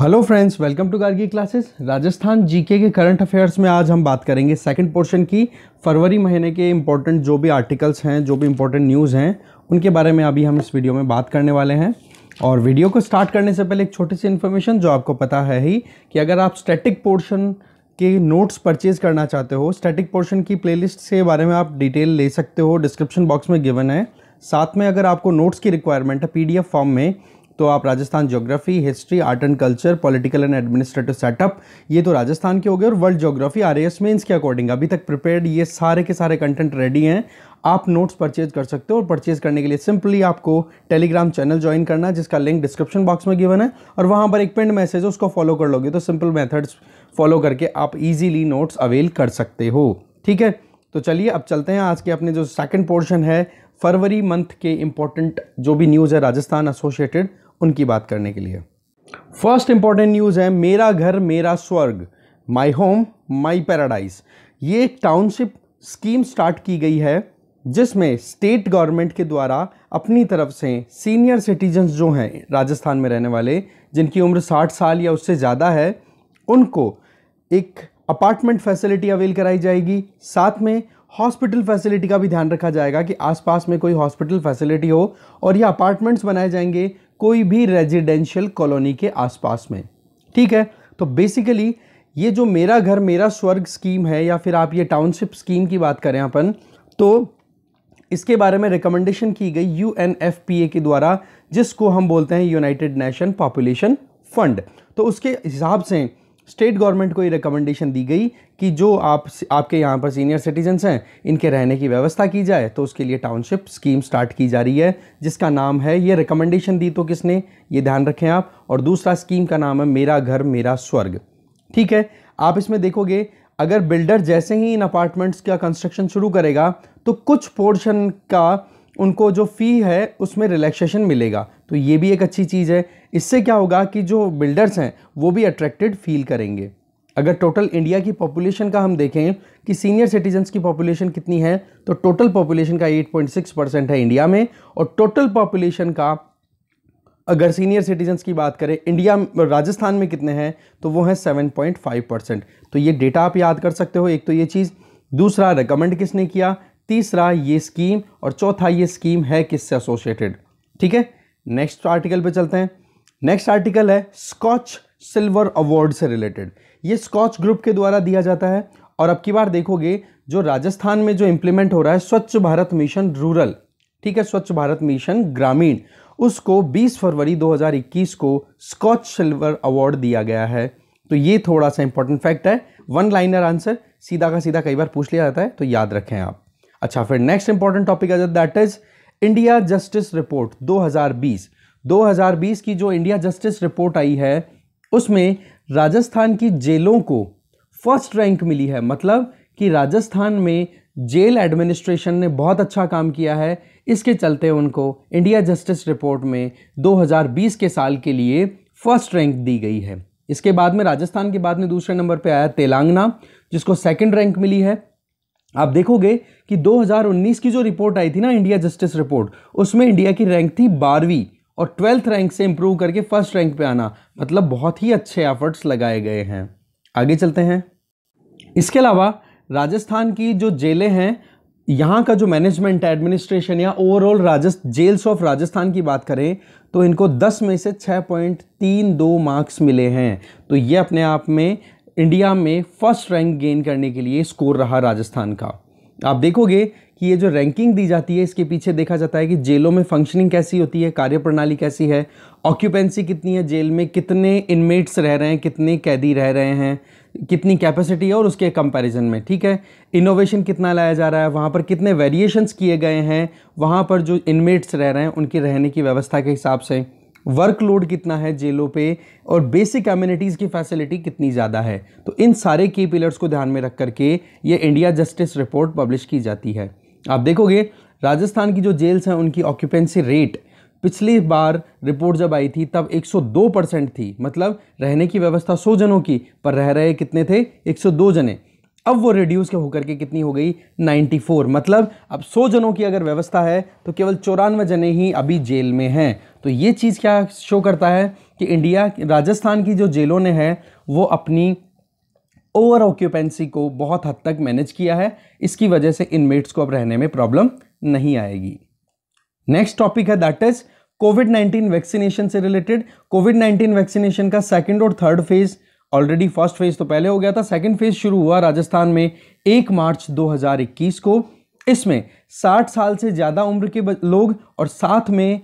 hello friends welcome to Gargi classes Rajasthan GK के current affairs में आज हम बात करेंगे सेकंड पोर्शन की फरवरी महीने के इम्पोर्टेंट जो भी आर्टिकल्स हैं जो भी इम्पोर्टेंट न्यूज़ हैं उनके बारे में अभी हम इस वीडियो में बात करने वाले हैं और वीडियो को स्टार्ट करने से पहले एक छोटी सी इन्फॉर्मेशन जो आपको पता है ही कि अगर आप स्टैटिक पोर्शन के नोट्स परचेज करना चाहते हो स्टैटिक पोर्शन की प्ले के बारे में आप डिटेल ले सकते हो डिस्क्रिप्शन बॉक्स में गिवन है साथ में अगर आपको नोट्स की रिक्वायरमेंट है पी फॉर्म में तो आप Rajasthan geography history art and culture political and administrative setup ये तो राजस्थान के हो गए और world geography R S mains के अकॉर्डिंग अभी तक प्रिपेयर्ड ये सारे के सारे कंटेंट रेडी हैं आप नोट्स परचेज कर सकते हो और परचेज करने के लिए सिंपली आपको टेलीग्राम चैनल ज्वाइन करना है जिसका लिंक डिस्क्रिप्शन बॉक्स में गिवन है और वहाँ पर एक पेंड मैसेज है उसको फॉलो कर लोगे तो सिंपल मेथड्स फॉलो करके आप ईजीली नोट्स अवेल कर सकते हो ठीक है तो चलिए अब चलते हैं आज के अपने जो सेकंड पोर्शन है फरवरी मंथ के इम्पोर्टेंट जो भी न्यूज़ है राजस्थान एसोसिएटेड उनकी बात करने के लिए फर्स्ट इंपॉर्टेंट न्यूज़ है मेरा घर मेरा स्वर्ग माई होम माई पैराडाइज ये एक टाउनशिप स्कीम स्टार्ट की गई है जिसमें स्टेट गवर्नमेंट के द्वारा अपनी तरफ से सीनियर सिटीजन्स जो हैं राजस्थान में रहने वाले जिनकी उम्र 60 साल या उससे ज़्यादा है उनको एक अपार्टमेंट फैसिलिटी अवेल कराई जाएगी साथ में हॉस्पिटल फैसिलिटी का भी ध्यान रखा जाएगा कि आसपास में कोई हॉस्पिटल फैसिलिटी हो और ये अपार्टमेंट्स बनाए जाएंगे कोई भी रेजिडेंशियल कॉलोनी के आसपास में ठीक है तो बेसिकली ये जो मेरा घर मेरा स्वर्ग स्कीम है या फिर आप ये टाउनशिप स्कीम की बात करें अपन तो इसके बारे में रिकमेंडेशन की गई यू के द्वारा जिसको हम बोलते हैं यूनाइटेड नेशन पॉपुलेशन फंड तो उसके हिसाब से स्टेट गवर्नमेंट को ये रिकमेंडेशन दी गई कि जो आप आपके यहाँ पर सीनियर सिटीजन्स हैं इनके रहने की व्यवस्था की जाए तो उसके लिए टाउनशिप स्कीम स्टार्ट की जा रही है जिसका नाम है ये रिकमेंडेशन दी तो किसने ये ध्यान रखें आप और दूसरा स्कीम का नाम है मेरा घर मेरा स्वर्ग ठीक है आप इसमें देखोगे अगर बिल्डर जैसे ही इन अपार्टमेंट्स का कंस्ट्रक्शन शुरू करेगा तो कुछ पोर्शन का उनको जो फ़ी है उसमें रिलैक्सेशन मिलेगा तो ये भी एक अच्छी चीज़ है इससे क्या होगा कि जो बिल्डर्स हैं वो भी अट्रैक्टेड फील करेंगे अगर टोटल इंडिया की पॉपुलेशन का हम देखें कि सीनियर सिटीजन्स की पॉपुलेशन कितनी है तो टोटल पॉपुलेशन का 8.6 परसेंट है इंडिया में और टोटल पॉपुलेशन का अगर सीनियर सिटीजन्स की बात करें इंडिया राजस्थान में कितने हैं तो वो हैं 7.5 परसेंट तो ये डेटा आप याद कर सकते हो एक तो ये चीज़ दूसरा रिकमेंड किसने किया तीसरा ये स्कीम और चौथा ये स्कीम है किससे एसोसिएटेड ठीक है नेक्स्ट आर्टिकल पे चलते हैं नेक्स्ट आर्टिकल है स्कॉच सिल्वर अवार्ड से रिलेटेड ये स्कॉच ग्रुप के द्वारा दिया जाता है और अब की बार देखोगे जो राजस्थान में जो इम्प्लीमेंट हो रहा है स्वच्छ भारत मिशन रूरल ठीक है स्वच्छ भारत मिशन ग्रामीण उसको 20 फरवरी 2021 को स्कॉच सिल्वर अवार्ड दिया गया है तो ये थोड़ा सा इंपॉर्टेंट फैक्ट है वन लाइनर आंसर सीधा का सीधा कई बार पूछ लिया जाता है तो याद रखें आप अच्छा फिर नेक्स्ट इंपॉर्टेंट टॉपिक आ जाता that is India justice report 2020 2020 की जो इंडिया जस्टिस रिपोर्ट आई है उसमें राजस्थान की जेलों को फर्स्ट रैंक मिली है मतलब कि राजस्थान में जेल एडमिनिस्ट्रेशन ने बहुत अच्छा काम किया है इसके चलते उनको इंडिया जस्टिस रिपोर्ट में 2020 के साल के लिए फर्स्ट रैंक दी गई है इसके बाद में राजस्थान के बाद में दूसरे नंबर पे आया तेलंगाना जिसको सेकंड रैंक मिली है आप देखोगे कि 2019 की जो रिपोर्ट आई थी ना इंडिया जस्टिस रिपोर्ट उसमें इंडिया की रैंक थी बारहवीं और ट्वेल्थ रैंक से इम्प्रूव करके फर्स्ट रैंक पे आना मतलब बहुत ही अच्छे एफर्ट्स लगाए गए हैं आगे चलते हैं इसके अलावा राजस्थान की जो जेलें हैं यहाँ का जो मैनेजमेंट एडमिनिस्ट्रेशन या ओवरऑल राजस्थ जेल्स ऑफ राजस्थान की बात करें तो इनको 10 में से 6.32 मार्क्स मिले हैं तो ये अपने आप में इंडिया में फर्स्ट रैंक गेन करने के लिए स्कोर रहा राजस्थान का आप देखोगे कि ये जो रैंकिंग दी जाती है इसके पीछे देखा जाता है कि जेलों में फंक्शनिंग कैसी होती है कार्यप्रणाली कैसी है ऑक्यूपेंसी कितनी है जेल में कितने इनमेट्स रह रहे हैं कितने कैदी रह रहे हैं कितनी कैपेसिटी है और उसके कंपैरिजन में ठीक है इनोवेशन कितना लाया जा रहा है वहाँ पर कितने वेरिएशंस किए गए हैं वहाँ पर जो इनमेट्स रह रहे हैं उनकी रहने की व्यवस्था के हिसाब से वर्कलोड कितना है जेलों पे और बेसिक एम्यूनिटीज़ की फैसिलिटी कितनी ज़्यादा है तो इन सारे की पिलर्स को ध्यान में रख करके ये इंडिया जस्टिस रिपोर्ट पब्लिश की जाती है आप देखोगे राजस्थान की जो जेल्स हैं उनकी ऑक्यूपेंसी रेट पिछली बार रिपोर्ट जब आई थी तब 102 परसेंट थी मतलब रहने की व्यवस्था 100 जनों की पर रह रहे कितने थे 102 जने अब वो रिड्यूस के होकर के कितनी हो गई 94 मतलब अब 100 जनों की अगर व्यवस्था है तो केवल चौरानवे जने ही अभी जेल में हैं तो ये चीज़ क्या शो करता है कि इंडिया राजस्थान की जो जेलों ने है वो अपनी ओवर ऑक्यूपेंसी को बहुत हद तक मैनेज किया है इसकी वजह से इनमेट्स को अब रहने में प्रॉब्लम नहीं आएगी नेक्स्ट टॉपिक है दैट इज कोविड 19 वैक्सीनेशन से रिलेटेड कोविड 19 वैक्सीनेशन का सेकेंड और third phase already first phase तो पहले हो गया था सेकेंड फेज शुरू हुआ राजस्थान में एक मार्च 2021 को इसमें 60 साल से ज़्यादा उम्र के लोग और साथ में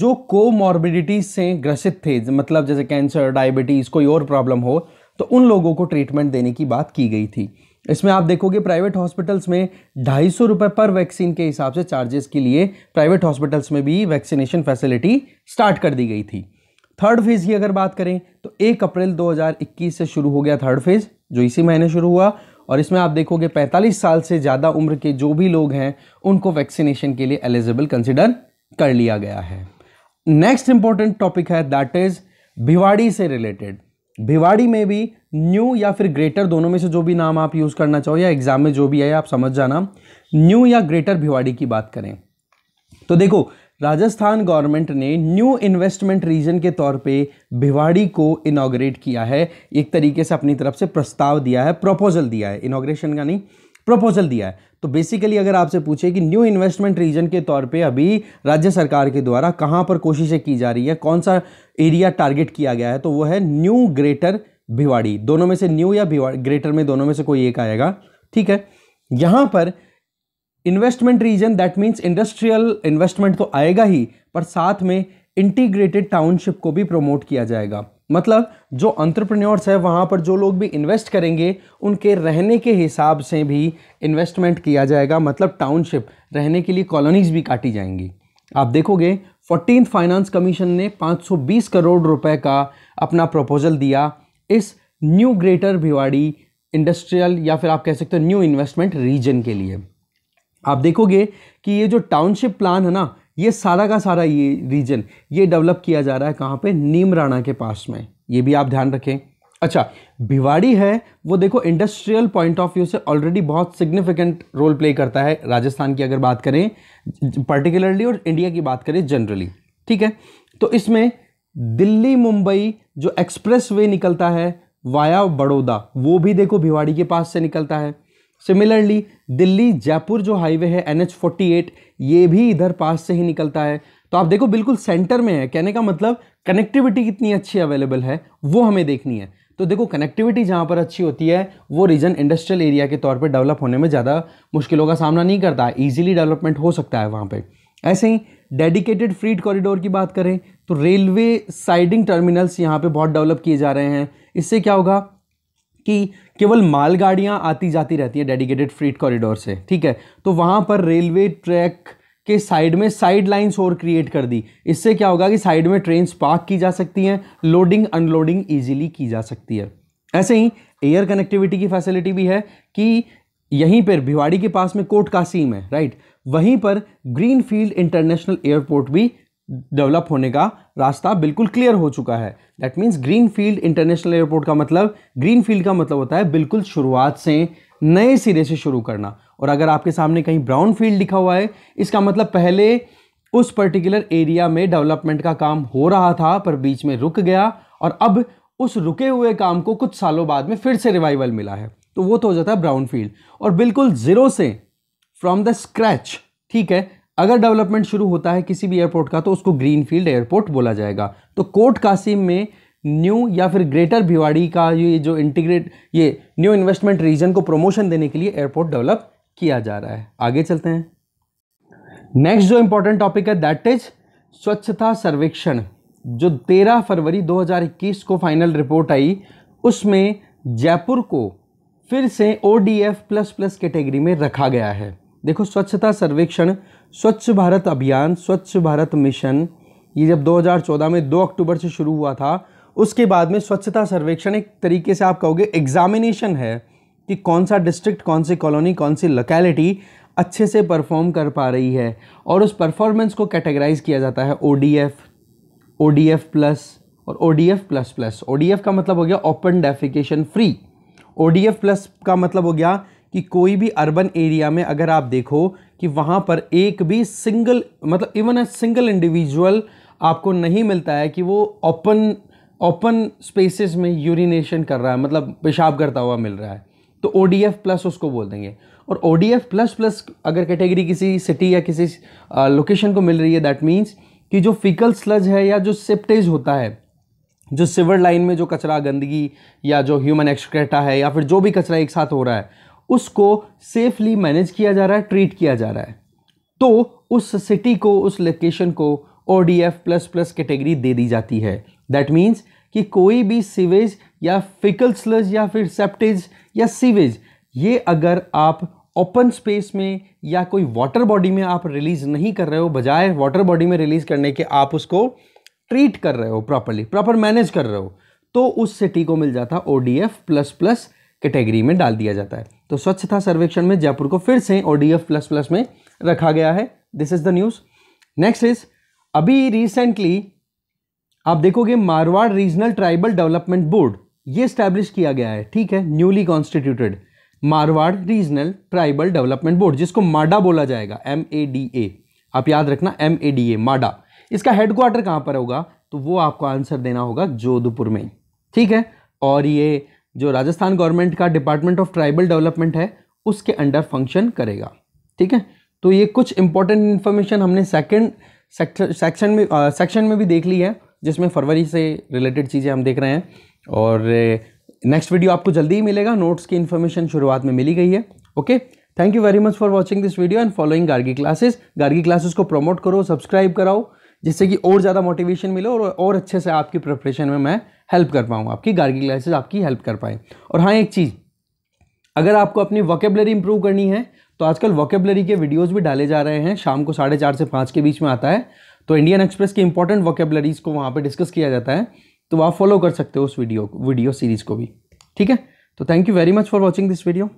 जो कोमॉर्बिडिटीज से ग्रसित थे मतलब जैसे कैंसर डायबिटीज़ कोई और प्रॉब्लम हो तो उन लोगों को ट्रीटमेंट देने की बात की गई थी इसमें आप देखोगे प्राइवेट हॉस्पिटल्स में ढाई सौ रुपये पर वैक्सीन के हिसाब से चार्जेस के लिए प्राइवेट हॉस्पिटल्स में भी वैक्सीनेशन फैसिलिटी स्टार्ट कर दी गई थी थर्ड फेज़ की अगर बात करें तो एक अप्रैल 2021 से शुरू हो गया थर्ड फेज़ जो इसी महीने शुरू हुआ और इसमें आप देखोगे 45 साल से ज़्यादा उम्र के जो भी लोग हैं उनको वैक्सीनेशन के लिए एलिजिबल कंसिडर कर लिया गया है नेक्स्ट इंपॉर्टेंट टॉपिक है दैट इज भिवाड़ी से रिलेटेड भिवाड़ी में भी न्यू या फिर ग्रेटर दोनों में से जो भी नाम आप यूज़ करना चाहो या एग्जाम में जो भी आए आप समझ जाना न्यू या ग्रेटर भिवाड़ी की बात करें तो देखो राजस्थान गवर्नमेंट ने न्यू इन्वेस्टमेंट रीजन के तौर पे भिवाड़ी को इनाग्रेट किया है एक तरीके से अपनी तरफ से प्रस्ताव दिया है प्रपोजल दिया है इनाग्रेशन का नहीं प्रपोजल दिया है तो बेसिकली अगर आपसे पूछे कि न्यू इन्वेस्टमेंट रीजन के तौर पे अभी राज्य सरकार के द्वारा कहाँ पर कोशिशें की जा रही है कौन सा एरिया टारगेट किया गया है तो वो है न्यू ग्रेटर भिवाड़ी दोनों में से न्यू या ग्रेटर में दोनों में से कोई एक आएगा ठीक है यहाँ पर investment region that means industrial investment तो आएगा ही पर साथ में इंटीग्रेटेड टाउनशिप को भी प्रमोट किया जाएगा मतलब जो अंतरप्रन्योर्स है वहाँ पर जो लोग भी इन्वेस्ट करेंगे उनके रहने के हिसाब से भी इन्वेस्टमेंट किया जाएगा मतलब टाउनशिप रहने के लिए कॉलोनीज़ भी काटी जाएंगी आप देखोगे फोर्टीन फाइनेंस कमीशन ने 520 करोड़ रुपए का अपना प्रपोजल दिया इस न्यू ग्रेटर भिवाड़ी इंडस्ट्रियल या फिर आप कह सकते हो न्यू इन्वेस्टमेंट रीजन के लिए आप देखोगे कि ये जो टाउनशिप प्लान है ना ये सारा का सारा ये रीजन ये डेवलप किया जा रहा है कहाँ पे नीमराणा के पास में ये भी आप ध्यान रखें अच्छा भिवाड़ी है वो देखो इंडस्ट्रियल पॉइंट ऑफ व्यू से ऑलरेडी बहुत सिग्निफिकेंट रोल प्ले करता है राजस्थान की अगर बात करें पर्टिकुलरली और इंडिया की बात करें जनरली ठीक है तो इसमें दिल्ली मुंबई जो एक्सप्रेस वे निकलता है वाया बड़ौदा वो भी देखो भिवाड़ी के पास से निकलता है सिमिलरली दिल्ली जयपुर जो हाईवे है एन एच ये भी इधर पास से ही निकलता है तो आप देखो बिल्कुल सेंटर में है कहने का मतलब कनेक्टिविटी कितनी अच्छी अवेलेबल है वो हमें देखनी है तो देखो कनेक्टिविटी जहाँ पर अच्छी होती है वो रीजन इंडस्ट्रियल एरिया के तौर पर डेवलप होने में ज़्यादा मुश्किलों का सामना नहीं करता ईजिली डेवलपमेंट हो सकता है वहाँ पर ऐसे ही डेडिकेटेड फ्रीड कॉरिडोर की बात करें तो रेलवे साइडिंग टर्मिनल्स यहाँ पे बहुत डेवलप किए जा रहे हैं इससे क्या होगा कि केवल मालगाड़ियाँ आती जाती रहती है डेडिकेटेड फ्रीट कॉरिडोर से ठीक है तो वहाँ पर रेलवे ट्रैक के साइड में साइड लाइन्स और क्रिएट कर दी इससे क्या होगा कि साइड में ट्रेन पार्क की जा सकती हैं लोडिंग अनलोडिंग ईजिली की जा सकती है ऐसे ही एयर कनेक्टिविटी की फैसिलिटी भी है कि यहीं पर भिवाड़ी के पास में कोट कासीम है राइट वहीं पर ग्रीन फील्ड इंटरनेशनल एयरपोर्ट भी डेवलप होने का रास्ता बिल्कुल क्लियर हो चुका है that means green field international airport का मतलब ग्रीन फील्ड का मतलब होता है बिल्कुल शुरुआत से नए सिरे से शुरू करना और अगर आपके सामने कहीं ब्राउन फील्ड लिखा हुआ है इसका मतलब पहले उस पर्टिकुलर एरिया में डेवलपमेंट का काम हो रहा था पर बीच में रुक गया और अब उस रुके हुए काम को कुछ सालों बाद में फिर से रिवाइवल मिला है तो वो तो हो जाता है ब्राउन फील्ड और बिल्कुल ज़ीरो से फ्रॉम द स्क्रैच ठीक है अगर डेवलपमेंट शुरू होता है किसी भी एयरपोर्ट का तो उसको ग्रीनफील्ड एयरपोर्ट बोला जाएगा तो कोट कासिम में न्यू या फिर ग्रेटर भिवाड़ी का ये जो इंटीग्रेट ये न्यू इन्वेस्टमेंट रीजन को प्रमोशन देने के लिए एयरपोर्ट डेवलप किया जा रहा है आगे चलते हैं नेक्स्ट जो इंपॉर्टेंट टॉपिक है दैट इज स्वच्छता सर्वेक्षण जो 13 फरवरी 2021 को फाइनल रिपोर्ट आई उसमें जयपुर को फिर से O D F plus plus category में रखा गया है देखो स्वच्छता सर्वेक्षण स्वच्छ भारत अभियान स्वच्छ भारत मिशन ये जब 2014 में 2 अक्टूबर से शुरू हुआ था उसके बाद में स्वच्छता सर्वेक्षण एक तरीके से आप कहोगे एग्जामिनेशन है कि कौन सा डिस्ट्रिक्ट कौन सी कॉलोनी कौन सी लोकेलिटी अच्छे से परफॉर्म कर पा रही है और उस परफॉर्मेंस को कैटेगराइज किया जाता है O D F O D F plus और O D F plus plus O D F का मतलब हो गया open defecation free O D F plus का मतलब हो गया कि कोई भी अर्बन एरिया में अगर आप देखो कि वहाँ पर एक भी सिंगल मतलब इवन अ सिंगल इंडिविजुअल आपको नहीं मिलता है कि वो ओपन ओपन स्पेसेस में यूरिनेशन कर रहा है मतलब पेशाब करता हुआ मिल रहा है तो ओ डी एफ प्लस उसको बोल देंगे और O D F plus plus अगर कैटेगरी किसी सिटी या किसी लोकेशन uh, को मिल रही है दैट मीन्स कि जो फिकल स्लज है या जो सिप्टेज होता है जो सिवर लाइन में जो कचरा गंदगी या जो ह्यूमन एक्सक्रेटा है या फिर जो भी कचरा एक साथ हो रहा है उसको सेफली मैनेज किया जा रहा है ट्रीट किया जा रहा है तो उस सिटी को उस लोकेशन को O D F plus plus category दे दी जाती है दैट मीन्स कि कोई भी सीवेज या फिकल स्लज या फिर सेप्टेज या सीवेज ये अगर आप ओपन स्पेस में या कोई वाटर बॉडी में आप रिलीज़ नहीं कर रहे हो बजाय वाटर बॉडी में रिलीज़ करने के आप उसको ट्रीट कर रहे हो प्रॉपरली प्रॉपर मैनेज कर रहे हो तो उस सिटी को मिल जाता O D F plus plus category में डाल दिया जाता है तो स्वच्छता सर्वेक्षण में जयपुर को फिर से ओ प्लस प्लस में रखा गया है this is the news next is अभी रिसेंटली आप देखोगे Marwar regional tribal development board ये स्टैब्लिश किया गया है ठीक है newly constituted Marwar regional tribal development board जिसको माडा बोला जाएगा एम ए डी ए आप याद रखना एम ए डी ए माडा इसका हेडक्वार्टर कहाँ पर होगा तो वो आपको आंसर देना होगा जोधपुर में ठीक है और ये जो राजस्थान गवर्नमेंट का डिपार्टमेंट ऑफ ट्राइबल डेवलपमेंट है उसके अंडर फंक्शन करेगा ठीक है तो ये कुछ इंपॉर्टेंट इन्फॉर्मेशन हमने सेकेंड सेक्शन में सेक्शन में भी देख ली है जिसमें फरवरी से रिलेटेड चीज़ें हम देख रहे हैं और नेक्स्ट वीडियो आपको जल्दी ही मिलेगा नोट्स की इन्फॉर्मेशन शुरुआत में मिली गई है okay thank you very much for watching this video and following Gargi classes Gargi classes को प्रमोट करो सब्सक्राइब कराओ जिससे कि और ज़्यादा मोटिवेशन मिले और और अच्छे से आपकी प्रिपरेशन में मैं हेल्प कर पाऊँ आपकी गार्गिल क्लासेस आपकी हेल्प कर पाए और हाँ एक चीज़ अगर आपको अपनी वोकेबलरी इंप्रूव करनी है तो आजकल वोकेबलरी के वीडियोज़ भी डाले जा रहे हैं शाम को साढ़े चार से पाँच के बीच में आता है तो इंडियन एक्सप्रेस की इंपॉर्टेंट वोकेबलरीज़ को वहाँ पर डिस्कस किया जाता है तो आप फॉलो कर सकते हो उस वीडियो को वीडियो सीरीज़ को भी ठीक है तो thank you very much for watching this video